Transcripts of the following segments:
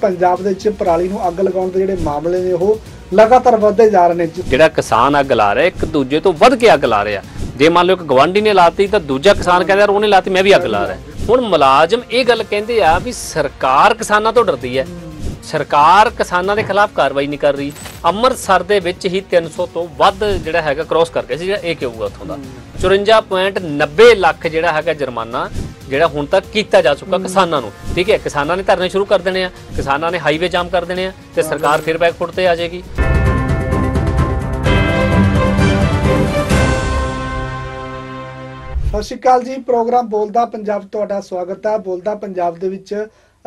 ਪੰਜਾਬ ਦੇ ਵਿੱਚ ਪਰਾਲੀ ਨੂੰ ਅੱਗ ਲਗਾਉਣ ਦੇ ਜਿਹੜੇ ਮਾਮਲੇ ਨੇ ਉਹ ਲਗਾਤਾਰ ਵੱਧਦੇ ਜਾ ਰਹੇ ਨੇ ਜਿਹੜਾ ਕਿਸਾਨ ਅੱਗ ਲਾ ਰਿਹਾ ਇੱਕ ਦੂਜੇ ਤੋਂ ਵੱਧ ਕੇ ਅੱਗ ਲਾ ਰਿਹਾ ਜੇ ਮੰਨ ਲਓ ਇੱਕ ਗਵਾਂਢੀ ਨੇ ਲਾਤੀ ਤਾਂ ਦੂਜਾ ਕਿਸਾਨ ਕਹਿੰਦਾ ਯਾਰ ਉਹਨੇ ਲਾਤੀ ਮੈਂ ਵੀ ਅੱਗ ਲਾ ਰਿਹਾ ਹੁਣ ਮੁਲਾਜ਼ਮ ਇਹ ਗੱਲ ਕਹਿੰਦੇ ਆ ਵੀ ਸਰਕਾਰ ਕਿਸਾਨਾਂ ਤੋਂ ਡਰਦੀ ਹੈ ਸਰਕਾਰ ਕਿਸਾਨਾਂ ਦੇ ਖਿਲਾਫ ਕਾਰਵਾਈ ਨਹੀਂ ਕਰ ਰਹੀ ਅੰਮ੍ਰਿਤਸਰ ਦੇ ਵਿੱਚ ਹੀ 300 ਤੋਂ ਵੱਧ ਜਿਹੜਾ ਹੈਗਾ ਕ੍ਰੋਸ ਕਰ ਗਿਆ ਸੀ ਜਿਹੜਾ ਇਹ ਕਿਉਂਗਾ ਉੱਥੋਂ ਦਾ 54.90 ਲੱਖ ਜਿਹੜਾ ਹੈਗਾ ਜੁਰਮਾਨਾ ਜਿਹੜਾ ਹੁਣ ਤੱਕ ਕੀਤਾ ਜਾ ਚੁੱਕਾ ਕਿਸਾਨਾਂ ਨੂੰ ਠੀਕ ਹੈ ਕਿਸਾਨਾਂ ਨੇ ਧਰਨੇ ਸ਼ੁਰੂ ਕਰ ਦੇਣੇ ਆ ਕਿਸਾਨਾਂ ਨੇ ਹਾਈਵੇ ਜਾਮ ਕਰ ਦੇਣੇ ਆ ਤੇ ਸਰਕਾਰ ਫਿਰ ਬੈਕਫੁੱਟ ਤੇ ਆ ਜਾਏਗੀ ਸਤਿ ਸ਼੍ਰੀ ਅਕਾਲ ਜੀ ਪ੍ਰੋਗਰਾਮ ਬੋਲਦਾ ਪੰਜਾਬ ਤੁਹਾਡਾ ਸਵਾਗਤ ਹੈ ਬੋਲਦਾ ਪੰਜਾਬ ਦੇ ਵਿੱਚ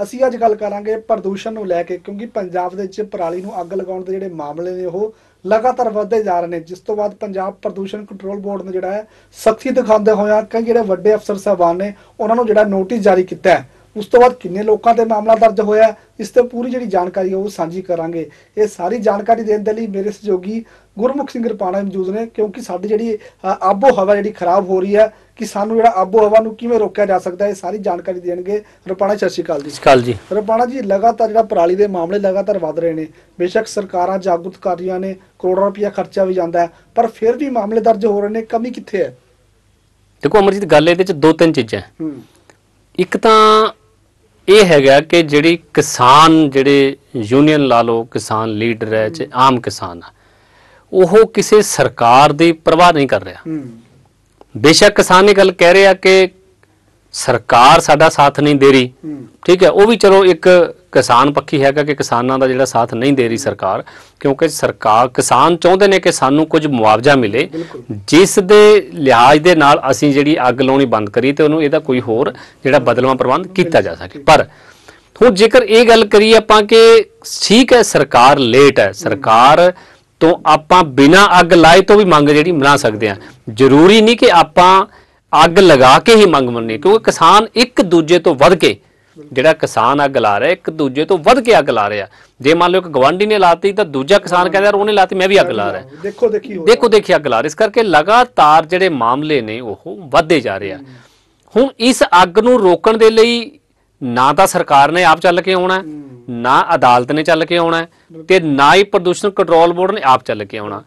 ਅਸੀਂ ਅੱਜ ਗੱਲ ਕਰਾਂਗੇ ਪ੍ਰਦੂਸ਼ਣ ਨੂੰ ਲੈ ਕੇ ਕਿਉਂਕਿ ਪੰਜਾਬ ਦੇ ਵਿੱਚ ਪਰਾਲੀ ਨੂੰ ਅੱਗ ਲਗਾਉਣ ਦੇ ਜਿਹੜੇ ਮਾਮਲੇ ਨੇ ਉਹ ਲਗਾਤਾਰ ਵਧਦੇ ਜਾ ਰਹੇ ਨੇ ਜਿਸ ਤੋਂ ਬਾਅਦ ਪੰਜਾਬ ਪ੍ਰਦੂਸ਼ਣ ਕੰਟਰੋਲ ਬੋਰਡ ਨੇ ਜਿਹੜਾ ਹੈ ਸਖਤੀ ਦਿਖਾਉਂਦੇ ਹੋਇਆ ਕਈ ਜਿਹੜੇ ਵੱਡੇ ਅਫਸਰ ਸਾਹਿਬਾਨ ਨੇ ਉਹਨਾਂ ਨੂੰ ਜਿਹੜਾ ਨੋਟਿਸ ਜਾਰੀ ਕੀਤਾ ਹੈ ਉਸ ਤੋਂ ਬਾਅਦ ਕਿੰਨੇ ਲੋਕਾਂ ਤੇ ਮਾਮਲਾ ਦਰਜ ਹੋਇਆ ਇਸ ਤੇ ਪੂਰੀ ਜਿਹੜੀ ਜਾਣਕਾਰੀ ਉਹ ਸਾਂਝੀ ਕਰਾਂਗੇ ਇਹ ਸਾਰੀ ਜਾਣਕਾਰੀ ਦੇਣ ਦੇ ਲਈ ਮੇਰੇ ਸਹਿਯੋਗੀ ਗੁਰਮੁਖ ਸਿੰਘ ਰਪਾਣਾ ਮੌਜੂਦ ਨੇ ਕਿਉਂਕਿ ਸਾਡੀ ਜਿਹੜੀ ਆਬੋ ਹਵਾ ਜਿਹੜੀ ਖਰਾਬ ਹੋ ਰਹੀ ਹੈ ਕਿ ਸਾਨੂੰ ਜਿਹੜਾ ਆਬੋ ਹਵਾ ਨੂੰ ਕਿਵੇਂ ਰੋਕਿਆ ਜਾ ਸਕਦਾ ਹੈ ਇਹ ਸਾਰੀ ਜਾਣਕਾਰੀ ਦੇਣਗੇ ਰਪਾਣਾ ਸਤਿ ਸ਼੍ਰੀ ਅਕਾਲ ਜੀ ਸਤਿ ਜੀ ਰਪਾਣਾ ਜੀ ਲਗਾਤਾਰ ਜਿਹੜਾ ਪ੍ਰਾਲੀ ਦੇ ਮਾਮਲੇ ਲਗਾਤਾਰ ਵਧ ਰਹੇ ਨੇ ਬੇਸ਼ੱਕ ਸਰਕਾਰਾਂ ਜਾਗਰੂਕ ਕਰ ਰਹੀਆਂ ਨੇ ਕਰੋੜਾਂ ਰੁਪਇਆ ਖਰਚਾ ਵੀ ਜਾਂਦਾ ਪਰ ਫਿਰ ਵੀ ਮਾਮਲੇ ਦਰਜ ਹੋ ਰਹੇ ਨੇ ਕਮੀ ਕਿੱਥੇ ਹੈ ਦੇਖੋ ਅਮਰਜੀਤ ਗੱਲ ਇਹਦੇ ਚ ਦੋ ਤਿੰਨ ਚੀਜ਼ਾਂ ਇੱਕ ਤਾਂ ਇਹ ਹੈਗਾ ਕਿ ਜਿਹੜੀ ਕਿਸਾਨ ਜਿਹੜੇ ਯੂਨੀਅਨ ਲਾ ਲੋ ਕਿਸਾਨ ਲੀਡਰ ਹੈ ਚ ਆਮ ਕਿਸਾਨ ਆ ਉਹ ਕਿਸੇ ਸਰਕਾਰ ਦੀ ਪਰਵਾਹ ਨਹੀਂ ਕਰ ਰਿਹਾ ਬੇਸ਼ੱਕ ਕਿਸਾਨ ਇਹ ਗੱਲ ਕਹਿ ਰਿਹਾ ਕਿ ਸਰਕਾਰ ਸਾਡਾ ਸਾਥ ਨਹੀਂ ਦੇ ਰਹੀ ਠੀਕ ਹੈ ਉਹ ਵੀ ਚਲੋ ਇੱਕ ਕਿਸਾਨ ਪੱਖੀ ਹੈਗਾ ਕਿ ਕਿਸਾਨਾਂ ਦਾ ਜਿਹੜਾ ਸਾਥ ਨਹੀਂ ਦੇ ਰਹੀ ਸਰਕਾਰ ਕਿਉਂਕਿ ਸਰਕਾਰ ਕਿਸਾਨ ਚਾਹੁੰਦੇ ਨੇ ਕਿ ਸਾਨੂੰ ਕੁਝ ਮੁਆਵਜ਼ਾ ਮਿਲੇ ਜਿਸ ਦੇ ਲਿਹਾਜ਼ ਦੇ ਨਾਲ ਅਸੀਂ ਜਿਹੜੀ ਅੱਗ ਲਾਉਣੀ ਬੰਦ ਕਰੀ ਤੇ ਉਹਨੂੰ ਇਹਦਾ ਕੋਈ ਹੋਰ ਜਿਹੜਾ ਬਦਲਵਾ ਪ੍ਰਬੰਧ ਕੀਤਾ ਜਾ ਸਕੇ ਪਰ ਹੁਣ ਜੇਕਰ ਇਹ ਗੱਲ ਕਰੀਏ ਆਪਾਂ ਕਿ ਠੀਕ ਹੈ ਸਰਕਾਰ ਲੇਟ ਹੈ ਸਰਕਾਰ ਤੋਂ ਆਪਾਂ ਬਿਨਾਂ ਅੱਗ ਲਾਏ ਤੋਂ ਵੀ ਮੰਗ ਜਿਹੜੀ ਮਨਾ ਸਕਦੇ ਆ ਜ਼ਰੂਰੀ ਨਹੀਂ ਕਿ ਆਪਾਂ ਅੱਗ ਲਗਾ ਕੇ ਹੀ ਮੰਗ ਮੰਨੇ ਕਿਉਂਕਿ ਕਿਸਾਨ ਇੱਕ ਦੂਜੇ ਤੋਂ ਵੱਧ ਕੇ ਜਿਹੜਾ ਕਿਸਾਨ ਅੱਗ ਲਾ ਰਿਹਾ ਇੱਕ ਦੂਜੇ ਤੋਂ ਵੱਧ ਕੇ ਅੱਗ ਲਾ ਰਿਹਾ ਜੇ ਮੰਨ ਲਓ ਇੱਕ ਗਵਾਂਢੀ ਨੇ ਲਾਤੀ ਤਾਂ ਦੂਜਾ ਕਿਸਾਨ ਕਹਿੰਦਾ ਯਾਰ ਉਹਨੇ ਲਾਤੀ ਮੈਂ ਵੀ ਅੱਗ ਲਾ ਰਿਹਾ ਦੇਖੋ ਦੇਖੀ ਦੇਖੋ ਦੇਖੀ ਅੱਗ ਲਾ ਰਿਹਾ ਇਸ ਕਰਕੇ ਲਗਾਤਾਰ ਜਿਹੜੇ ਮਾਮਲੇ ਨੇ ਉਹ ਵਧਦੇ ਜਾ ਰਹੇ ਆ ਹੁਣ ਇਸ ਅੱਗ ਨੂੰ ਰੋਕਣ ਦੇ ਲਈ ਨਾ ਤਾਂ ਸਰਕਾਰ ਨੇ ਆਪ ਚੱਲ ਕੇ ਆਉਣਾ ਨਾ ਅਦਾਲਤ ਨੇ ਚੱਲ ਕੇ ਆਉਣਾ ਤੇ ਨਾ ਹੀ ਪ੍ਰਦੂਸ਼ਣ ਕੰਟਰੋਲ ਬੋਰਡ ਨੇ ਆਪ ਚੱਲ ਕੇ ਆਉਣਾ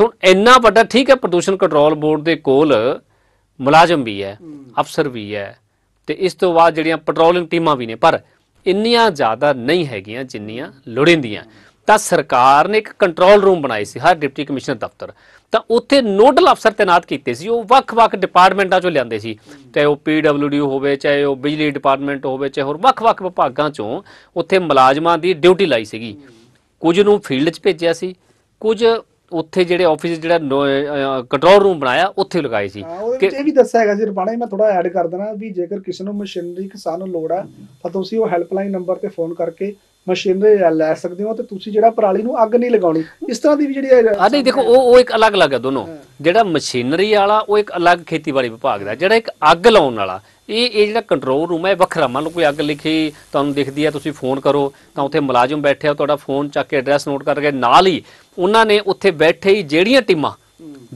ਹੁਣ ਇੰਨਾ ਵੱਡਾ ਠੀਕ ਹੈ ਪ੍ਰਦੂਸ਼ਣ ਕੰਟਰੋਲ ਬੋਰਡ ਦੇ ਕੋਲ ਮੁਲਾਜ਼ਮ ਵੀ ਹੈ ਅਫਸਰ ਵੀ ਹੈ ਤੇ ਇਸ ਤੋਂ ਬਾਅਦ ਜਿਹੜੀਆਂ ਪੈਟਰੋਲਿੰਗ ਟੀਮਾਂ ਵੀ ਨੇ ਪਰ ਇੰਨੀਆਂ ਜ਼ਿਆਦਾ ਨਹੀਂ ਹੈਗੀਆਂ ਜਿੰਨੀਆਂ ਲੋੜਿੰਦੀਆਂ ਤਾਂ ਸਰਕਾਰ ਨੇ ਇੱਕ ਕੰਟਰੋਲ ਰੂਮ ਬਣਾਈ ਸੀ ਹਰ ਡਿਪਟੀ ਕਮਿਸ਼ਨਰ ਦਫ਼ਤਰ ਤਾਂ ਉੱਥੇ ਨੋਡਲ ਅਫਸਰ ਤੈਨਾਤ ਕੀਤੇ ਸੀ ਉਹ ਵੱਖ-ਵੱਖ ਡਿਪਾਰਟਮੈਂਟਾਂ ਚੋਂ ਲਿਆਂਦੇ ਸੀ ਚਾਹੇ ਉਹ ਪੀਡਬਲਯੂਡੀ ਹੋਵੇ ਚਾਹੇ ਉਹ ਬਿਜਲੀ ਡਿਪਾਰਟਮੈਂਟ ਹੋਵੇ ਚਾਹੇ ਹੋਰ ਵੱਖ-ਵੱਖ ਵਿਭਾਗਾਂ ਚੋਂ ਉੱਥੇ ਮੁਲਾਜ਼ਮਾਂ ਦੀ ਡਿਊਟੀ ਲਾਈ ਸੀਗੀ ਕੁਝ ਨੂੰ ਫੀਲਡ 'ਚ ਭੇਜਿਆ ਸੀ ਕੁਝ ਉੱਥੇ ਜਿਹੜੇ ਆਫਿਸ ਜਿਹੜਾ ਕੰਟਰੋਲ ਰੂਮ ਬਣਾਇਆ ਉੱਥੇ ਲਗਾਏ ਸੀ ਕਿ ਇਹ ਵੀ ਦੱਸਿਆ ਹੈਗਾ ਜੀ ਰਪਾਣਾ ਮੈਂ ਥੋੜਾ ਐਡ ਕਰ ਦੇਣਾ ਵੀ ਜੇਕਰ ਕਿਸੇ ਨੂੰ ਮਸ਼ੀਨਰੀ ਕਿਸਾਨ ਨੂੰ ਲੋੜ ਆ ਤਾਂ ਤੁਸੀਂ ਉਹ ਹੈਲਪਲਾਈਨ ਨੰਬਰ ਤੇ ਫੋਨ ਕਰਕੇ ਮਸ਼ੀਨਰੀ ਲੈ ਸਕਦੇ ਹੋ ਤੇ ਤੁਸੀਂ ਜਿਹੜਾ ਪਰਾਲੀ ਨੂੰ ਅੱਗ ਨਹੀਂ ਲਗਾਉਣੀ ਇਸ ਤਰ੍ਹਾਂ ਦੀ ਵੀ ਜਿਹੜੀ ਆ ਨਹੀਂ ਦੇਖੋ ਉਹ ਉਹ ਇੱਕ ਅਲੱਗ ਅਲੱਗ ਹੈ ਦੋਨੋਂ ਜਿਹੜਾ ਮਸ਼ੀਨਰੀ ਵਾਲਾ ਉਹ ਇੱਕ ਅਲੱਗ ਖੇਤੀਬਾੜੀ ਵਿਭਾਗ ਦਾ ਜਿਹੜਾ ਇੱਕ ਅੱਗ ਲਾਉਣ ਵਾਲਾ ਇਹ ਇਹ ਜਿਹੜਾ ਕੰਟਰੋਲ ਰੂਮ ਹੈ ਵੱਖਰਾ ਮੰਨ ਲਓ ਕੋਈ ਅੱਗ ਲਿਖੀ ਤੁਹਾਨੂੰ ਦਿਖਦੀ ਹੈ ਤੁਸੀਂ ਫੋਨ ਕਰੋ ਤਾਂ ਉੱਥੇ ਮੁਲਾਜ਼ਮ ਬੈਠੇ ਆ ਤੁਹਾਡਾ ਫੋਨ ਚੱਕ ਕੇ ਐਡਰੈਸ ਨੋਟ ਕਰਕੇ ਨਾਲ ਹੀ ਉਹਨਾਂ ਨੇ ਉੱਥੇ ਬੈਠੇ ਹੀ ਜਿਹੜੀਆਂ ਟੀਮਾਂ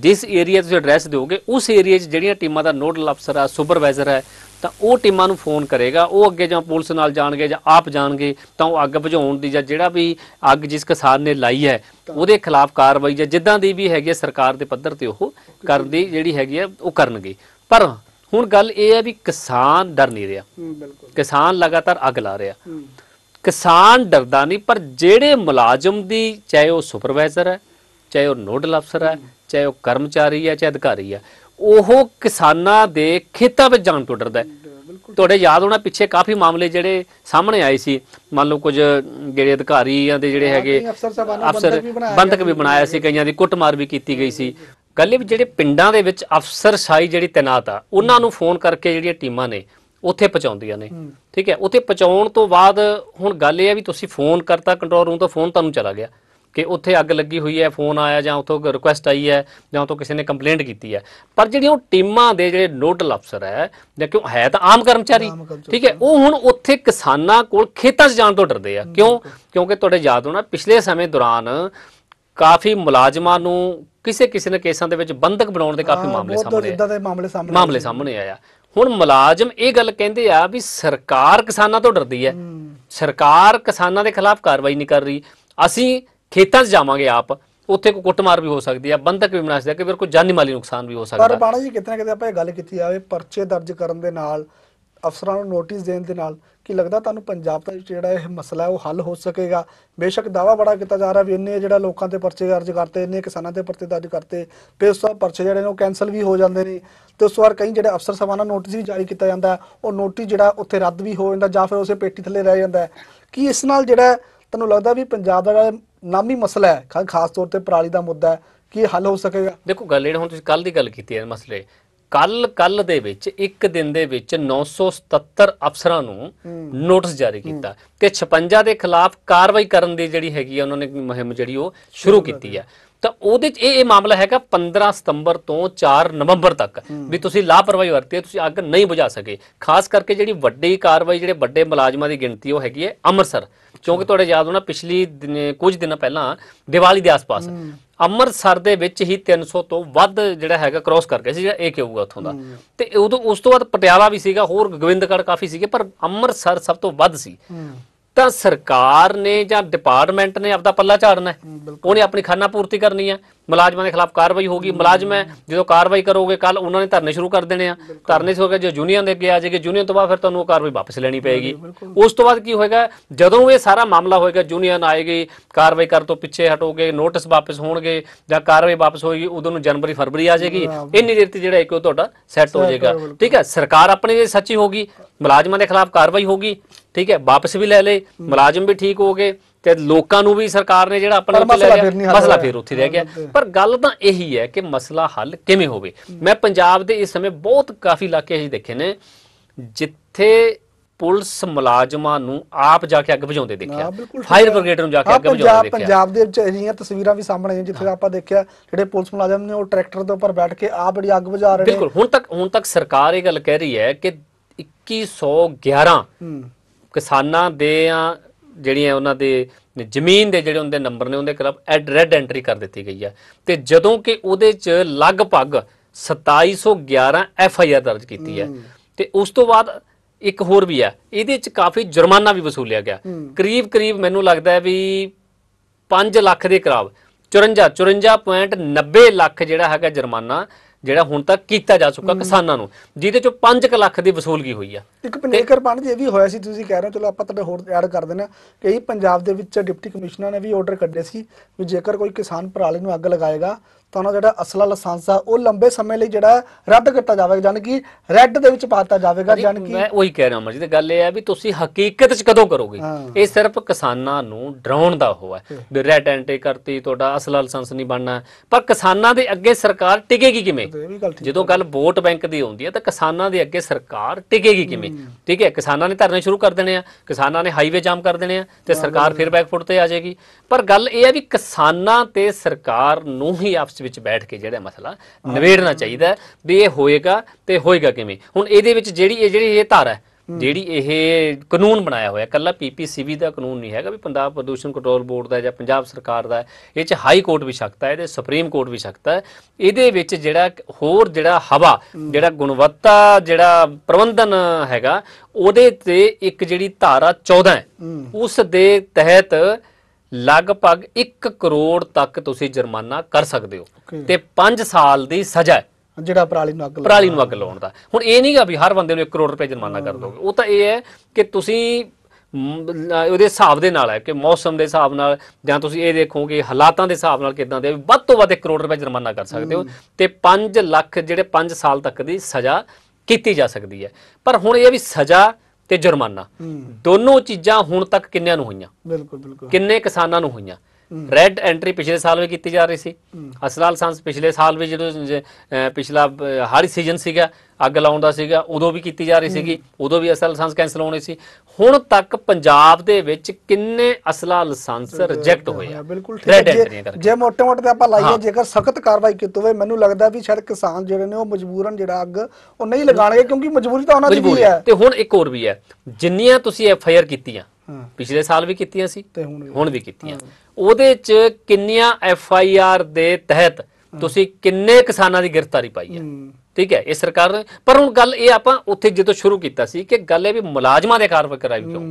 ਜਿਸ ਏਰੀਆ ਤੁਸੀਂ ਐਡਰੈਸ ਦਿਓਗੇ ਉਸ ਏਰੀਆ 'ਚ ਜਿਹੜੀਆਂ ਟੀਮਾਂ ਦਾ ਨੋਡਲ ਅਫਸਰ ਆ ਸੁਪਰਵਾਈਜ਼ਰ ਹੈ ਤਾਂ ਉਹ ਟੀਮਾਂ ਨੂੰ ਫੋਨ ਕਰੇਗਾ ਉਹ ਅੱਗੇ ਜਾਂ ਪੁਲਿਸ ਨਾਲ ਜਾਣਗੇ ਜਾਂ ਆਪ ਜਾਣਗੇ ਤਾਂ ਉਹ ਅੱਗ ਬੁਝਾਉਣ ਦੀ ਜਾਂ ਜਿਹੜਾ ਵੀ ਅੱਗ ਜਿਸ ਕਿਸਾਨ ਨੇ ਲਾਈ ਹੈ ਉਹਦੇ ਖਿਲਾਫ ਕਾਰਵਾਈ ਜਾਂ ਜਿੱਦਾਂ ਦੀ ਵੀ ਹੈਗੀ ਹੈ ਸਰਕਾਰ ਦੇ ਪੱਧਰ ਤੇ ਉਹ ਕਰਨ ਦੀ ਜਿਹੜੀ ਹੈਗੀ ਹੈ ਉਹ ਕਰਨਗੇ ਪਰ ਹੁਣ ਗੱਲ ਇਹ ਹੈ ਵੀ ਕਿਸਾਨ ਡਰ ਨਹੀਂ ਰਿਹਾ ਕਿਸਾਨ ਲਗਾਤਾਰ ਅੱਗ ਲਾ ਰਿਹਾ ਕਿਸਾਨ ਡਰਦਾ ਨਹੀਂ ਪਰ ਜਿਹੜੇ ਮੁਲਾਜ਼ਮ ਦੀ ਚਾਹੇ ਉਹ ਸੁਪਰਵਾਈਜ਼ਰ ਹੈ ਚਾਹੇ ਉਹ ਨੋਡਲ ਅਫਸਰ ਹੈ ਚਾਹੇ ਉਹ ਕਰਮਚਾਰੀ ਹੈ ਚਾਹੇ ਅਧਿਕਾਰੀ ਹੈ ਉਹ ਕਿਸਾਨਾਂ ਦੇ ਖੇਤਾਂ ਵਿੱਚ ਜਾਣ ਤੋਂ ਡਰਦਾ ਹੈ ਤੁਹਾਡੇ ਯਾਦ ਹੋਣਾ ਪਿੱਛੇ ਕਾਫੀ ਮਾਮਲੇ ਜਿਹੜੇ ਸਾਹਮਣੇ ਆਏ ਸੀ ਮੰਨ ਲਓ ਕੁਝ ਜਿਹੜੇ ਅਧਿਕਾਰੀਆਂ ਦੇ ਜਿਹੜੇ ਹੈਗੇ ਅਫਸਰ ਬੰਦਕ ਵੀ ਬਣਾਇਆ ਸੀ ਕਈਆਂ ਦੀ ਕੁੱਟਮਾਰ ਵੀ ਕੀਤੀ ਗਈ ਸੀ ਕੱਲੇ ਵੀ ਜਿਹੜੇ ਪਿੰਡਾਂ ਦੇ ਵਿੱਚ ਅਫਸਰ ਸਾਈ ਜਿਹੜੀ ਤੈਨਾਤ ਆ ਉਹਨਾਂ ਨੂੰ ਫੋਨ ਕਰਕੇ ਜਿਹੜੀਆਂ ਟੀਮਾਂ ਨੇ ਉੱਥੇ ਪਹੁੰਚਾਉਂਦੀਆਂ ਨੇ ਠੀਕ ਹੈ ਉੱਥੇ ਪਹੁੰਚਾਉਣ ਤੋਂ ਬਾਅਦ ਹੁਣ ਗੱਲ ਇਹ ਆ ਵੀ ਤੁਸੀਂ ਫੋਨ ਕਰਤਾ ਕੰਟਰੋਲ ਰੂਮ ਤੋਂ ਫੋਨ ਤੁਹਾਨੂੰ ਚਲਾ ਗਿਆ ਕਿ ਉੱਥੇ ਅੱਗ ਲੱਗੀ ਹੋਈ ਹੈ ਫੋਨ ਆਇਆ ਜਾਂ ਉਥੋਂ ਰਿਕੁਐਸਟ ਆਈ ਹੈ ਜਾਂ ਉਥੋਂ ਕਿਸੇ ਨੇ ਕੰਪਲੇਂਟ ਕੀਤੀ ਹੈ ਪਰ ਜਿਹੜੀਆਂ ਉਹ ਟੀਮਾਂ ਦੇ ਜਿਹੜੇ ਨੋਡਲ ਅਫਸਰ ਹੈ ਜਾਂ ਕਿਉਂ ਹੈ ਤਾਂ ਆਮ ਕਰਮਚਾਰੀ ਠੀਕ ਹੈ ਉਹ ਹੁਣ ਉੱਥੇ ਕਿਸਾਨਾਂ ਕੋਲ ਖੇਤਾਂ 'ਚ ਜਾਣ ਤੋਂ ਡਰਦੇ ਆ ਕਿਉਂ ਕਿਉਂਕਿ ਤੁਹਾਡੇ ਯਾਦ ਹੋਣਾ ਪਿਛਲੇ ਸਮੇਂ ਦੌਰਾਨ ਕਾਫੀ ਮੁਲਾਜ਼ਮਾਂ ਨੂੰ ਕਿਸੇ ਕਿਸੇ ਨੇ ਕੇਸਾਂ ਦੇ ਵਿੱਚ ਬੰਦਕ ਬਣਾਉਣ ਦੇ ਕਾਫੀ ਮਾਮਲੇ ਸਾਹਮਣੇ ਇਦਾਂ ਦੇ ਮਾਮਲੇ ਸਾਹਮਣੇ ਮਾਮਲੇ ਸਾਹਮਣੇ ਆਇਆ ਹੁਣ ਮੁਲਾਜ਼ਮ ਇਹ ਗੱਲ ਕਹਿੰਦੇ ਆ ਵੀ ਸਰਕਾਰ ਕਿਸਾਨਾਂ ਤੋਂ ਡਰਦੀ ਹੈ ਸਰਕਾਰ ਕਿਸਾਨਾਂ ਦੇ ਖਿਲਾਫ ਕਾਰਵਾਈ ਨਹੀਂ ਕਰ ਰਹੀ ਅਸੀਂ ਖੇਤਾਂ 'ਚ ਜਾਵਾਂਗੇ ਆਪ ਉੱਥੇ ਕੋ ਕੁੱਟਮਾਰ ਵੀ ਹੋ ਸਕਦੀ ਹੈ ਬੰਦਕ ਵੀ ਬਣਾ ਸਕਦਾ ਕਿ ਫਿਰ ਕੋਈ ਜਾਨੀ ਮਾਲੀ ਨੁਕਸਾਨ ਵੀ ਹੋ ਸਕਦਾ ਪਰ ਬਾਣਾ ਜੀ ਕਿਤਨਾ ਕਿਤੇ ਆਪਾਂ ਇਹ ਗੱਲ ਕੀਤੀ ਆਵੇ ਪਰਚੇ ਦਰਜ ਕਰਨ ਦੇ ਨਾਲ ਅਫਸਰਾਂ ਨੂੰ ਨੋਟਿਸ ਦੇਣ ਦੇ ਨਾਲ ਕਿ ਲੱਗਦਾ ਤੁਹਾਨੂੰ ਪੰਜਾਬ ਦਾ ਜਿਹੜਾ ਇਹ ਮਸਲਾ ਉਹ ਹੱਲ ਹੋ ਸਕੇਗਾ ਬੇਸ਼ੱਕ ਦਾਵਾ ਬੜਾ ਕੀਤਾ ਜਾ ਰਿਹਾ ਵੀ ਇੰਨੇ ਜਿਹੜਾ ਲੋਕਾਂ ਤੇ ਪਰਚੇ ਦਰਜ ਕਰਤੇ ਇੰਨੇ ਕਿਸਾਨਾਂ ਤੇ ਪਰਚੇ ਦਰਜ ਕਰਤੇ ਤੇ ਉਸ ਤੋਂ ਪਰਚੇ ਜਿਹੜੇ ਨੇ ਉਹ ਕੈਨਸਲ ਵੀ ਹੋ ਜਾਂਦੇ ਨੇ ਤੇ ਉਸ ਵਾਰ ਕਈ ਜਿਹੜੇ ਅਫਸਰ ਸਵਾਨਾ ਨੋਟਿਸ ਵੀ ਜਾਰੀ ਕੀਤਾ ਜਾਂਦਾ ਉਹ ਨੋਟਿਸ ਜਿਹੜਾ ਉੱਥੇ ਰੱਦ ਵੀ ਹੋ ਜਾਂਦਾ ਜਾਂ ਫਿਰ ਉਸੇ ਪੇਟੀ ਥੱਲੇ ਰਹਿ ਜਾਂਦਾ ਕੀ ਇਸ ਨਾਲ ਜਿਹੜਾ ਤੁਹਾਨੂੰ ਲੱਗਦਾ ਵੀ ਪੰਜਾਬ ਦਾ ਜਿਹੜਾ ਨਾਮੀ ਮਸਲਾ ਹੈ ਖਾਸ ਤੌਰ ਤੇ ਪ੍ਰਾਲੀ ਦਾ ਮੁੱਦਾ ਹੈ ਕੀ ਹੱਲ ਹੋ ਸਕੇਗਾ ਦੇਖੋ ਗੱਲ ਇਹ ਹੁਣ ਤੁਸੀਂ ਕੱਲ ਦੀ ਗੱਲ ਕੀਤੀ ਹੈ ਮਸਲੇ ਕੱਲ ਕੱਲ ਦੇ ਵਿੱਚ ਇੱਕ ਦਿਨ ਦੇ ਵਿੱਚ 977 ਅਫਸਰਾਂ ਨੂੰ ਨੋਟਿਸ ਜਾਰੀ ਕੀਤਾ ਕਿ 56 ਦੇ ਖਿਲਾਫ ਕਾਰਵਾਈ ਕਰਨ ਦੀ ਜਿਹੜੀ ਹੈਗੀ ਆ ਉਹਨਾਂ ਨੇ ਮੁਹਿੰਮ ਜਿਹੜੀ ਉਹ ਸ਼ੁਰੂ ਕੀਤੀ ਹੈ ਤਾਂ ਉਹਦੇ ਚ ਇਹ ਇਹ ਮਾਮਲਾ ਹੈਗਾ 15 ਸਤੰਬਰ ਤੋਂ 4 ਨਵੰਬਰ ਤੱਕ ਵੀ ਤੁਸੀਂ ਲਾਪਰਵਾਹੀ ਵਰਤੀ ਤੁਸੀਂ ਅੱਗ ਨਹੀਂ ਬੁਝਾ ਸਕੇ ਖਾਸ ਕਰਕੇ ਜਿਹੜੀ ਵੱਡੀ ਕਾਰਵਾਈ ਜਿਹੜੇ ਵੱਡੇ ਮੁਲਾਜ਼ਮਾਂ ਦੀ ਗਿਣਤੀ ਉਹ ਹੈਗੀ ਹੈ ਅੰਮ੍ਰਿਤਸਰ ਕਿਉਂਕਿ ਤੁਹਾਡੇ ਯਾਦ ਹੋਣਾ ਪਿਛਲੀ ਕੁਝ ਦਿਨਾਂ ਪਹਿਲਾਂ ਦੀਵਾਲੀ ਦੇ ਆਸ-ਪਾਸ ਅੰਮ੍ਰਿਤਸਰ ਦੇ ਵਿੱਚ ਹੀ 300 ਤੋਂ ਵੱਧ ਜਿਹੜਾ ਹੈਗਾ ਕ੍ਰਾਸ ਕਰ ਗਿਆ ਸੀ ਇਹ ਕਿਉਂਗਾ ਉੱਥੋਂ ਦਾ ਤੇ ਉਦੋਂ ਉਸ ਤੋਂ ਬਾਅਦ ਪਟਿਆਲਾ ਵੀ ਸੀਗਾ ਹੋਰ ਗਵਿੰਦਗੜ ਕਾਫੀ ਸੀਗੇ ਪਰ ਅੰਮ੍ਰਿਤਸਰ ਸਭ ਤੋਂ ਵੱਧ ਸੀ ਤਾਂ ਸਰਕਾਰ ਨੇ ਜਾਂ ਡਿਪਾਰਟਮੈਂਟ ਨੇ ਆਪਦਾ ਪੱਲਾ ਝਾੜਨਾ ਹੈ ਉਹਨੇ ਆਪਣੀ ਖਾਨਾ ਪੂਰਤੀ ਕਰਨੀ ਹੈ ਮੁਲਾਜ਼ਮਾਂ ਦੇ ਖਿਲਾਫ ਕਾਰਵਾਈ ਹੋਗੀ ਮੁਲਾਜ਼ਮ ਹੈ ਜਦੋਂ ਕਾਰਵਾਈ ਕਰੋਗੇ ਕੱਲ ਉਹਨਾਂ ਨੇ ਧਰਨੇ ਸ਼ੁਰੂ ਕਰ ਦੇਣੇ ਆ ਧਰਨੇ ਸ਼ੁਰੂ ਕਰਕੇ ਜੋ ਯੂਨੀਅਨ ਦੇ ਅੱਗੇ ਆ ਜੇਗੇ ਯੂਨੀਅਨ ਤੋਂ ਬਾਅਦ ਫਿਰ ਤੁਹਾਨੂੰ ਉਹ ਕਾਰਵਾਈ ਵਾਪਸ ਲੈਣੀ ਪਏਗੀ ਉਸ ਤੋਂ ਬਾਅਦ ਕੀ ਹੋਏਗਾ ਜਦੋਂ ਇਹ ਸਾਰਾ ਮਾਮਲਾ ਹੋਏਗਾ ਯੂਨੀਅਨ ਆਏਗੀ ਕਾਰਵਾਈ ਕਰਨ ਤੋਂ ਪਿੱਛੇ ਹਟੋਗੇ ਨੋਟਿਸ ਵਾਪਸ ਹੋਣਗੇ ਜਾਂ ਕਾਰਵਾਈ ਵਾਪਸ ਹੋਏਗੀ ਉਦੋਂ ਨੂੰ ਜਨਵਰੀ ਫਰਵਰੀ ਆ ਜਾਏਗੀ ਇੰਨੀ ਦੇਰ ਤੇ ਜਿਹੜਾ ਇੱਕ ਉਹ ਤੁਹਾਡਾ ਸੈੱਟ ਹੋ ਜਾਏਗਾ ਠੀਕ ਹੈ ਸਰਕਾਰ ਆਪਣੇ ਜੇ ਸੱਚੀ ਹੋਗੀ ਮੁਲਾਜ਼ਮਾਂ ਦੇ ਖਿਲਾਫ ਕਾਰਵਾਈ ਹੋਗੀ ਠੀਕ ਹੈ ਵਾਪਸ ਵੀ ਲੈ ਲੇ ਮੁਲਾਜ਼ਮ ਵੀ ਠੀਕ ਹੋਗੇ ਤੇ ਲੋਕਾਂ ਨੂੰ ਵੀ ਸਰਕਾਰ ਨੇ ਜਿਹੜਾ ਆਪਣਾ ਉੱਤੇ ਲੈ ਗਿਆ ਮਸਲਾ ਫੇਰ ਉੱਥੇ ਰਹਿ ਗਿਆ ਪਰ ਗੱਲ ਤਾਂ ਇਹੀ ਹੈ ਕਿ ਮਸਲਾ ਹੱਲ ਕਿਵੇਂ ਹੋਵੇ ਮੈਂ ਪੰਜਾਬ ਦੇ ਇਸ ਸਮੇਂ ਬਹੁਤ ਕਾਫੀ ਇਲਾਕੇ ਅਸੀਂ ਦੇਖੇ ਨੇ ਜਿੱਥੇ ਪੁਲਿਸ ਮੁਲਾਜ਼ਮਾਂ ਨੂੰ ਆਪ ਜਾ ਕੇ ਅੱਗ ਬੁਝਾਉਂਦੇ ਦੇਖਿਆ ਫਾਇਰ ਬ੍ਰਿਗੇਡ ਨੂੰ ਜਾ ਕੇ ਅੱਗ ਬੁਝਾਉਂਦੇ ਦੇਖਿਆ ਪੰਜਾਬ ਦੇ ਵਿੱਚ ਅਜਿਹੀਆਂ ਤਸਵੀਰਾਂ ਵੀ ਸਾਹਮਣੇ ਆਈਆਂ ਜਿੱਥੇ ਆਪਾਂ ਦੇਖਿਆ ਜਿਹੜੇ ਪੁਲਿਸ ਮੁਲਾਜ਼ਮ ਨੇ ਉਹ ਟਰੈਕਟਰ ਦੇ ਉੱਪਰ ਬੈਠ ਕੇ ਆਪ ਜਿਹੜੀ ਅੱਗ ਬੁਝਾ ਰਹੇ ਨੇ ਬਿਲਕੁਲ ਹੁਣ ਤੱਕ ਹੁਣ ਤੱਕ ਸਰਕਾਰ ਇਹ ਗੱਲ ਕਹਿ ਰਹੀ ਹੈ ਕਿ 2111 ਕਿਸਾਨਾਂ ਦੇ ਜਿਹੜੀਆਂ ਉਹਨਾਂ ਦੇ ਜ਼ਮੀਨ ਦੇ ਜਿਹੜੇ ਉਹਦੇ ਨੰਬਰ ਨੇ ਉਹਦੇ ਖਿਲਾਫ ਐਡ ਰੈਡ ਐਂਟਰੀ ਕਰ ਦਿੱਤੀ ਗਈ ਹੈ ਤੇ ਜਦੋਂ ਕਿ ਉਹਦੇ 'ਚ ਲਗਭਗ 2711 ਐਫ ਆਈ ਆਰ ਦਰਜ ਕੀਤੀ ਹੈ ਤੇ ਉਸ ਤੋਂ ਬਾਅਦ ਇੱਕ ਹੋਰ ਵੀ ਆ ਇਹਦੇ 'ਚ ਕਾਫੀ ਜੁਰਮਾਨਾ ਵੀ ਵਸੂਲਿਆ ਗਿਆ ਕਰੀਬ ਕਰੀਬ ਮੈਨੂੰ ਲੱਗਦਾ ਹੈ ਵੀ 5 ਲੱਖ ਦੇ ਕਰਾਬ 54 54.90 ਲੱਖ ਜਿਹੜਾ ਹੈਗਾ ਜੁਰਮਾਨਾ ਜਿਹੜਾ ਹੁਣ ਤੱਕ ਕੀਤਾ ਜਾ ਚੁੱਕਾ ਕਿਸਾਨਾਂ ਨੂੰ ਜਿਹਦੇ ਚੋਂ 5 ਲੱਖ ਦੀ ਵਸੂਲਗੀ ਹੋਈ ਆ ਇੱਕ ਪਨੇਕਰ ਪੰਡ ਜੀ ਇਹ ਵੀ ਹੋਇਆ ਸੀ ਤੁਸੀਂ ਕਹਿ ਰਹੇ ਹੋ ਚਲੋ ਆਪਾਂ ਤੁਹਾਡੇ ਹੋਰ ਐਡ ਕਰ ਦੇਣਾ ਕਿ ਇਹ ਪੰਜਾਬ ਦੇ ਵਿੱਚ ਡਿਪਟੀ ਕਮਿਸ਼ਨਰ ਨੇ ਵੀ ਆਰਡਰ ਕੱਢੇ ਸੀ ਵੀ ਜੇਕਰ ਕੋਈ ਕਿਸਾਨ ਪਰਾਲੀ ਨੂੰ ਅੱਗ ਲਗਾਏਗਾ ਤਾਂ ਉਹਨਾਂ ਜਿਹੜਾ ਅਸਲਾ ਲਾਇਸੈਂਸ ਆ ਉਹ ਲੰਬੇ ਸਮੇਂ ਲਈ ਜਿਹੜਾ ਰੱਦ ਕੀਤਾ ਜਾਵੇਗਾ ਜਾਨ ਕਿ ਰੈੱਡ ਦੇ ਵਿੱਚ ਪਾਤਾ ਜਾਵੇਗਾ ਜਾਨ ਕਿ ਮੈਂ ਉਹੀ ਕਹਿ ਰਿਹਾ ਮਰਜੀ ਤੇ ਗੱਲ ਇਹ ਆ ਵੀ ਤੁਸੀਂ ਹਕੀਕਤ 'ਚ ਕਦੋਂ ਕਰੋਗੇ ਇਹ ਸਿਰਫ ਕਿਸਾਨਾਂ ਨੂੰ ਡਰਾਉਣ ਦਾ ਹੋਇਆ ਵੀ ਰੈੱਡ ਐਂਟੇ ਕਰਤੀ ਤੁਹਾਡਾ ਅਸਲਾ ਲਾਇਸੈਂਸ ਨਹੀਂ ਬਣਨਾ ਪਰ ਕਿਸਾਨਾਂ ਦੇ ਅੱਗੇ ਸਰਕਾਰ ਟਿਕੇਗੀ ਕਿਵੇਂ ਜਦੋਂ ਗੱਲ ਵੋਟ ਬੈਂਕ ਦੀ ਆਉਂਦੀ ਹੈ ਤਾਂ ਕਿਸਾਨਾਂ ਦੇ ਅੱਗੇ ਸਰਕਾਰ ਟਿਕੇਗੀ ਕਿਵੇਂ ਠੀਕ ਹੈ ਕਿਸਾਨਾਂ ਨੇ ਧਰਨੇ ਸ਼ੁਰੂ ਕਰ ਦੇਣੇ ਆ ਕਿਸਾਨਾਂ ਨੇ ਹਾਈਵੇ ਜਾਮ ਕਰ ਦੇਣੇ ਆ ਤੇ ਸਰਕਾਰ ਫਿਰ ਬੈਕਫੁੱਟ ਤੇ ਆ ਜਾਏਗੀ ਪਰ ਗੱਲ ਇਹ ਹੈ ਵੀ ਕਿਸਾਨਾਂ ਤੇ ਸਰਕਾਰ ਨੂੰ ਹੀ ਆਪਸ ਵਿੱਚ ਬੈਠ ਕੇ ਜਿਹੜਾ ਮਸਲਾ ਨਵੇੜਨਾ ਚਾਹੀਦਾ ਵੀ ਇਹ ਹੋਏਗਾ ਤੇ ਹੋਏਗਾ ਕਿਵੇਂ ਹੁਣ ਇਹਦੇ ਵਿੱਚ ਜਿਹੜੀ ਇਹ ਜਿਹੜੀ ਇਹ ਧਾਰਾ ਹੈ ਜਿਹੜੀ ਇਹ ਕਾਨੂੰਨ ਬਣਾਇਆ ਹੋਇਆ ਕੱਲਾ ਪੀਪੀਸੀਬੀ ਦਾ ਕਾਨੂੰਨ ਨਹੀਂ ਹੈਗਾ ਵੀ ਪੰਜਾਬ ਪ੍ਰਦੂਸ਼ਣ ਕੰਟਰੋਲ ਬੋਰਡ ਦਾ ਜਾਂ ਪੰਜਾਬ ਸਰਕਾਰ ਦਾ ਇਹ ਚ ਹਾਈ ਕੋਰਟ ਵੀ ਸਕਤਾ ਹੈ ਇਹਦੇ ਸੁਪਰੀਮ ਕੋਰਟ ਵੀ ਸਕਤਾ ਹੈ ਇਹਦੇ ਵਿੱਚ ਜਿਹੜਾ ਹੋਰ ਜਿਹੜਾ ਹਵਾ ਜਿਹੜਾ ਗੁਣਵੱਤਾ ਜਿਹੜਾ ਪ੍ਰਬੰਧਨ ਹੈਗਾ ਉਹਦੇ ਤੇ ਇੱਕ ਜਿਹੜੀ ਧਾਰਾ 14 ਉਸ ਦੇ ਤਹਿਤ ਲਗਭਗ 1 ਕਰੋੜ ਤੱਕ ਤੁਸੀਂ ਜੁਰਮਾਨਾ ਕਰ ਸਕਦੇ ਹੋ ਤੇ 5 ਸਾਲ ਦੀ ਸਜ਼ਾ ਜਿਹੜਾ ਪਰਾਲੀ ਨੂੰ ਅੱਗ ਪਰਾਲੀ ਨੂੰ ਅੱਗ ਲਾਉਣ ਦਾ ਹੁਣ ਇਹ ਨਹੀਂਗਾ ਵੀ ਹਰ ਬੰਦੇ ਨੂੰ 1 ਕਰੋੜ ਰੁਪਏ ਜੁਰਮਾਨਾ ਕਰ ਦੋਗੇ ਉਹ ਤਾਂ ਇਹ ਹੈ ਕਿ ਤੁਸੀਂ ਉਹਦੇ ਹਿਸਾਬ ਦੇ ਨਾਲ ਹੈ ਕਿ ਮੌਸਮ ਦੇ ਹਿਸਾਬ ਨਾਲ ਜਾਂ ਤੁਸੀਂ ਇਹ ਦੇਖੋ ਕਿ ਹਾਲਾਤਾਂ ਦੇ ਹਿਸਾਬ ਨਾਲ ਕਿਦਾਂ ਦੇ ਵੱਧ ਤੋਂ ਵੱਧ 1 ਕਰੋੜ ਰੁਪਏ ਜੁਰਮਾਨਾ ਕਰ ਸਕਦੇ ਹੋ ਤੇ 5 ਲੱਖ ਜਿਹੜੇ 5 ਸਾਲ ਤੱਕ ਦੀ ਸਜ਼ਾ ਕੀਤੀ ਜਾ ਸਕਦੀ ਹੈ ਪਰ ਹੁਣ ਇਹ ਵੀ ਸਜ਼ਾ ਤੇ ਜੁਰਮਾਨਾ ਦੋਨੋਂ ਚੀਜ਼ਾਂ ਹੁਣ ਤੱਕ ਕਿੰਨਿਆਂ ਨੂੰ ਹੋਈਆਂ ਬਿਲਕੁਲ ਬਿਲਕੁਲ ਕਿੰਨੇ ਕਿਸਾਨਾਂ ਨੂੰ ਹੋਈਆਂ ਰੈੱਡ ਐਂਟਰੀ ਪਿਛਲੇ ਸਾਲ ਵੀ ਕੀਤੀ ਜਾ ਰਹੀ ਸੀ ਅਸਲਾਲ ਸੰਸ ਪਿਛਲੇ ਸਾਲ ਵੀ ਜਦੋਂ ਪਿਛਲਾ ਹਰ ਸੀਜ਼ਨ ਸੀਗਾ ਅੱਗ ਲਾਉਣ ਦਾ ਸੀਗਾ ਉਦੋਂ ਵੀ ਕੀਤੀ ਜਾ ਰਹੀ ਸੀਗੀ ਉਦੋਂ ਵੀ ਅਸਲ ਲਾਇਸੈਂਸ ਕੈਨਸਲ ਹੋਣੇ ਸੀ ਹੁਣ ਤੱਕ ਪੰਜਾਬ ਦੇ ਵਿੱਚ ਕਿੰਨੇ ਅਸਲਾ ਲਾਇਸੈਂਸ ਰਿਜੈਕਟ ਹੋਏ ਆ ਬਿਲਕੁਲ ਠੀਕ ਜੇ ਮੋਟੇ ਮੋਟੇ ਤੇ ਆਪਾਂ ਲਾਈਏ ਜੇਕਰ ਸਖਤ ਕਾਰਵਾਈ ਕੀਤੀ ਹੋਵੇ ਮੈਨੂੰ ਲੱਗਦਾ ਵੀ ਸ਼ਾਇਦ ਕਿਸਾਨ ਜਿਹੜੇ ਨੇ ਉਹ ਮਜਬੂਰਨ ਜਿਹੜਾ ਅੱਗ ਉਹ ਨਹੀਂ ਲਗਾਣਗੇ ਕਿਉਂਕਿ ਮਜਬੂਰੀ ਤਾਂ ਉਹਨਾਂ ਦੀ ਵੀ ਹੈ ਤੇ ਹੁਣ ਇੱਕ ਹੋਰ ਵੀ ਹੈ ਜਿੰਨੀਆਂ ਤੁਸੀਂ ਐਫ ਆਈ ਆਰ ਕੀਤੀਆਂ ਪਿਛਲੇ ਸਾਲ ਵੀ ਕੀਤੀਆਂ ਸੀ ਤੇ ਹੁਣ ਵੀ ਕੀਤੀਆਂ ਉਹਦੇ ਚ ਕਿੰਨੀਆਂ ਐਫ ਆਈ ਆਰ ਦੇ ਤਹਿਤ ਤੁਸੀਂ ਕਿੰਨੇ ਕਿਸਾਨਾਂ ਦੀ ਗ੍ਰਿਫਤਾਰੀ ਪਾਈ ਹੈ ਠੀਕ ਹੈ ਇਹ ਸਰਕਾਰ ਪਰ ਹੁਣ ਗੱਲ ਇਹ ਆਪਾਂ ਉੱਥੇ ਜਦੋਂ ਸ਼ੁਰੂ ਕੀਤਾ ਸੀ ਕਿ ਗੱਲ ਇਹ ਵੀ ਮੁਲਾਜ਼ਮਾਂ ਦੇ ਕਾਰਨ ਕਰਾਈ ਕਿਉਂ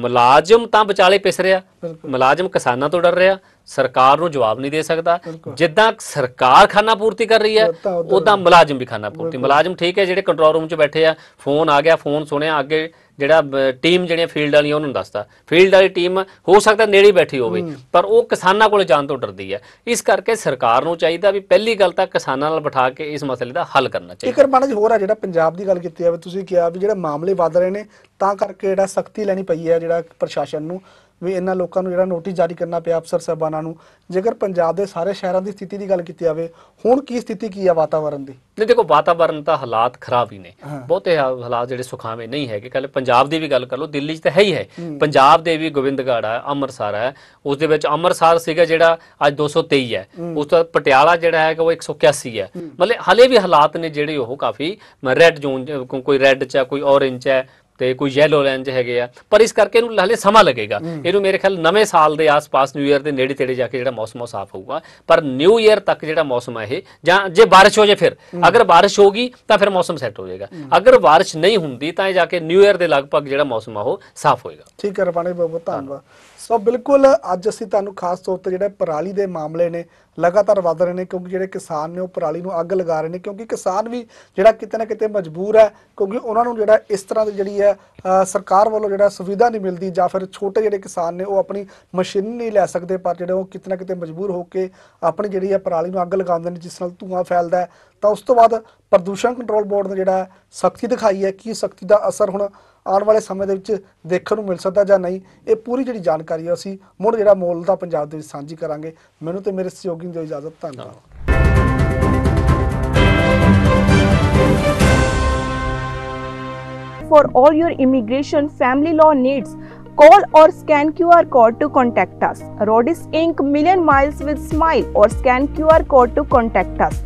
ਮੁਲਾਜ਼ਮ ਤਾਂ ਵਿਚਾਲੇ ਪਿਸ ਰਿਆ ਮੁਲਾਜ਼ਮ ਕਿਸਾਨਾਂ ਤੋਂ ਡਰ ਰਿਆ ਸਰਕਾਰ ਨੂੰ ਜਵਾਬ ਨਹੀਂ ਦੇ ਸਕਦਾ ਜਿੱਦਾਂ ਸਰਕਾਰ ਖਾਨਾ ਪੂਰਤੀ ਕਰ ਰਹੀ ਹੈ ਉਦਾਂ ਮੁਲਾਜ਼ਮ ਵੀ ਖਾਨਾ ਪੂਰਤੀ ਮੁਲਾਜ਼ਮ ਠੀਕ ਹੈ ਜਿਹੜੇ ਕੰਟਰੋਲ ਰੂਮ 'ਚ ਬੈਠੇ ਆ ਫੋਨ ਆ ਗਿਆ ਫੋਨ ਸੁਣਿਆ ਅੱਗੇ ਜਿਹੜਾ ਟੀਮ ਜਿਹੜੀਆਂ ਫੀਲਡ ਵਾਲੀਆਂ ਉਹਨੂੰ ਦੱਸਦਾ ਫੀਲਡ ਵਾਲੀ ਟੀਮ ਹੋ ਸਕਦਾ ਨੇੜੇ ਬੈਠੀ ਹੋਵੇ ਪਰ ਉਹ ਕਿਸਾਨਾਂ ਕੋਲ ਜਾਣ ਤੋਂ ਡਰਦੀ ਹੈ ਇਸ ਕਰਕੇ ਸਰਕਾਰ ਨੂੰ ਚਾਹੀਦਾ ਵੀ ਪਹਿਲੀ ਗੱਲ ਤਾਂ ਕਿਸਾਨਾਂ ਨਾਲ ਬਿਠਾ ਕੇ ਇਸ ਮਸਲੇ ਦਾ ਹੱਲ ਕਰਨਾ ਚਾਹੀਦਾ ਇੱਕ ਰਮਾਣਾ ਹੋਰ ਆ ਜਿਹੜਾ ਪੰਜਾਬ ਦੀ ਗੱਲ ਕੀਤੀ ਆ ਤੁਸੀਂ ਕਿਹਾ ਵੀ ਜਿਹੜਾ ਮਾਮਲੇ ਵੱਧ ਰਹੇ ਨੇ ਤਾਂ ਕਰਕੇ ਜਿਹੜਾ ਸਖਤੀ ਲੈਣੀ ਪਈ ਹੈ ਜਿਹੜਾ ਪ੍ਰਸ਼ਾਸਨ ਨੂੰ ਵੀ ਇਹਨਾਂ ਲੋਕਾਂ ਨੂੰ ਜਿਹੜਾ ਨੋਟਿਸ ਜਾਰੀ ਕਰਨਾ ਪਿਆ ਅਫਸਰ ਸਾਹਿਬਾਨਾਂ ਨੂੰ ਜੇਕਰ ਪੰਜਾਬ ਦੇ ਸਾਰੇ ਸ਼ਹਿਰਾਂ ਦੀ ਸਥਿਤੀ ਦੀ ਗੱਲ ਕੀਤੀ ਜਾਵੇ ਹੁਣ ਕੀ ਸਥਿਤੀ ਕੀ ਆ ਵਾਤਾਵਰਨ ਦੀ ਨਹੀਂ ਦੇਖੋ ਵਾਤਾਵਰਨ ਤਾਂ ਹਾਲਾਤ ਖਰਾਬ ਹੀ ਨੇ ਬਹੁਤੇ ਹਾਲਾਤ ਜਿਹੜੇ ਸੁਖਾਵੇਂ ਨਹੀਂ ਹੈਗੇ ਕੱਲ ਪੰਜਾਬ ਦੀ ਵੀ ਗੱਲ ਕਰ ਲਓ ਦਿੱਲੀ 'ਚ ਤਾਂ ਹੈ ਹੀ ਹੈ ਪੰਜਾਬ ਦੇ ਵੀ ਗੋਬਿੰਦਗੜ ਆ ਅੰਮ੍ਰਿਤਸਰ ਆ ਉਸ ਦੇ ਵਿੱਚ ਅੰਮ੍ਰਿਤਸਰ ਸੀਗਾ ਜਿਹੜਾ ਅੱਜ 223 ਹੈ ਉਸ ਤੋਂ ਪਟਿਆਲਾ ਜਿਹੜਾ ਕਿ ਉਹ 181 ਹੈ ਮਤਲਬ ਹਲੇ ਵੀ ਹਾਲਾਤ ਨੇ ਜਿਹੜੇ ਉਹ ਕਾਫੀ ਰੈੱਡ ਜ਼ੋਨ ਕੋਈ ਰੈੱਡ 'ਚ ਹੈ ਕੋਈ ਔਰੇਂਜ 'ਚ ਹੈ ਤੇ ਕੋਈ ਯੈਲੋ ਲਾਈਨ 'ਚ ਹੈਗੇ ਆ ਪਰ ਇਸ ਕਰਕੇ ਇਹਨੂੰ ਹਲੇ ਸਮਾਂ ਲੱਗੇਗਾ ਇਹਨੂੰ ਮੇਰੇ ਖਿਆਲ ਨਵੇਂ ਸਾਲ ਦੇ ਆਸ-ਪਾਸ ਨਿਊ ਈਅਰ ਦੇ ਨੇੜੇ-ਤੇੜੇ ਜਾ ਕੇ ਜਿਹੜਾ ਮੌਸਮ ਸਾਫ਼ ਹੋਊਗਾ ਪਰ ਨਿਊ ਈਅਰ ਤੱਕ ਜਿਹੜਾ ਮੌਸਮ ਹੈ ਇਹ ਜਾਂ ਜੇ بارش ਹੋ ਜੇ ਫਿਰ ਅਗਰ بارش ਹੋਗੀ ਤਾਂ ਫਿਰ ਮੌਸਮ ਸੈੱਟ ਹੋ ਜਾਏਗਾ ਅਗਰ بارش ਨਹੀਂ ਹੁੰਦੀ ਤਾਂ ਇਹ ਜਾ ਕੇ ਨਿਊ ਈਅਰ ਦੇ ਲਗਭਗ ਜਿਹੜਾ ਮੌਸਮ ਆ ਉਹ ਸਾਫ਼ ਹੋਏਗਾ ਠੀਕ ਹੈ ਰਪਾਣੀ ਬਹੁਤ ਧੰਨਵਾਦ ਸੋ ਬਿਲਕੁਲ ਅੱਜ ਅਸੀਂ ਤੁਹਾਨੂੰ ਖਾਸ ਤੌਰ ਤੇ ਜਿਹੜਾ ਪਰਾਲੀ ਦੇ ਮਾਮਲੇ ਨੇ ਲਗਾਤਾਰ ਵਧ ਰਹੇ ਨੇ ਕਿਉਂਕਿ ਜਿਹੜੇ ਕਿਸਾਨ ਨੇ ਉਹ ਪਰਾਲੀ ਨੂੰ ਅੱਗ ਲਗਾ ਰਹੇ ਨੇ ਕਿਉਂਕਿ ਕਿਸਾਨ ਵੀ ਜਿਹੜਾ ਕਿਤੇ ਨਾ ਕਿਤੇ ਮਜਬੂਰ ਹੈ ਕਿਉਂਕਿ ਉਹਨਾਂ ਨੂੰ ਜਿਹੜਾ ਇਸ ਤਰ੍ਹਾਂ ਦੀ ਜਿਹੜੀ ਹੈ ਸਰਕਾਰ ਵੱਲੋਂ ਜਿਹੜਾ ਸੁਵਿਧਾ ਨਹੀਂ ਮਿਲਦੀ ਜਾਂ ਫਿਰ ਛੋਟੇ ਜਿਹੜੇ ਕਿਸਾਨ ਨੇ ਉਹ ਆਪਣੀ ਮਸ਼ੀਨ ਨਹੀਂ ਲੈ ਸਕਦੇ ਪਰ ਜਿਹੜੇ ਉਹ ਕਿਤੇ ਨਾ ਕਿਤੇ ਮਜਬੂਰ ਹੋ ਕੇ ਆਪਣੀ ਜਿਹੜੀ ਹੈ ਪਰਾਲੀ ਨੂੰ ਅੱਗ ਲਗਾਉਂਦੇ ਨੇ ਜਿਸ ਨਾਲ ਧੂਆਂ ਫੈਲਦਾ ਤਾਂ ਉਸ ਤੋਂ ਬਾਅਦ ਪ੍ਰਦੂਸ਼ਣ ਕੰਟਰੋਲ ਬੋਰਡ ਨੇ ਜਿਹੜਾ ਸਖਤੀ ਦਿਖਾਈ ਹੈ ਕਿ ਸਖਤੀ ਦਾ ਅਸਰ ਹੁਣ ਆਉਣ ਵਾਲੇ ਸਮੇਂ ਦੇ ਵਿੱਚ ਦੇਖਣ ਨੂੰ ਮਿਲ ਸਕਦਾ ਜਾਂ ਨਹੀਂ ਇਹ ਪੂਰੀ ਜਿਹੜੀ ਜਾਣਕਾਰੀ ਹੈ ਅਸੀਂ ਮੁੜ ਜਿਹੜਾ ਮੋਲ ਦਾ ਪੰਜਾਬ ਦੇ ਵਿੱਚ ਸਾਂਝੀ ਕਰਾਂਗੇ ਮੈਨੂੰ ਤੇ ਮੇਰੇ ਸਹਿਯੋਗੀ ਨੂੰ ਇਜਾਜ਼ਤ ਧੰਨਵਾਦ for 올 your immigration family law needs call or scan QR code to contact us Roadies Inc. Million miles with smile or scan QR code to contact us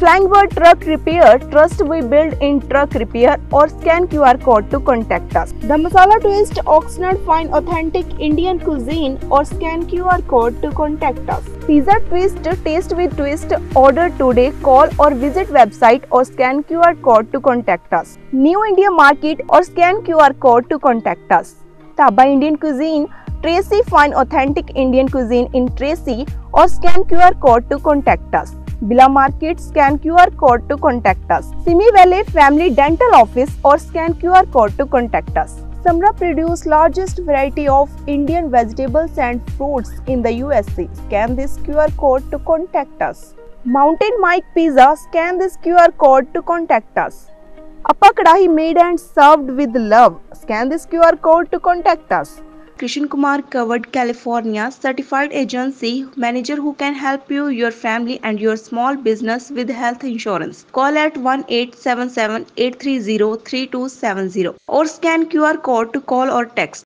Flying Bird Truck Repair Trust we build in truck repair or scan QR code to contact us. The Masala Twist Oxnard find authentic Indian cuisine or scan QR code to contact us. Pizza Twist Taste with Twist order today call or visit website or scan QR code to contact us. New India Market or scan QR code to contact us. Taba Indian Cuisine Tracy find authentic Indian cuisine in Tracy or scan QR code to contact us. Bila Market, scan QR code to contact us. Simi Valley Family Dental Office or scan QR code to contact us. Samra produce largest variety of Indian vegetables and fruits in the USA. Scan this QR code to contact us. Mountain Mike Pizza, scan this QR code to contact us. Appa Kadahi made and served with love. Scan this QR code to contact us. Krishan Kumar covered California certified agency manager who can help you, your family, and your small business with health insurance. Call at 1 877 830 3270 or scan QR code to call or text.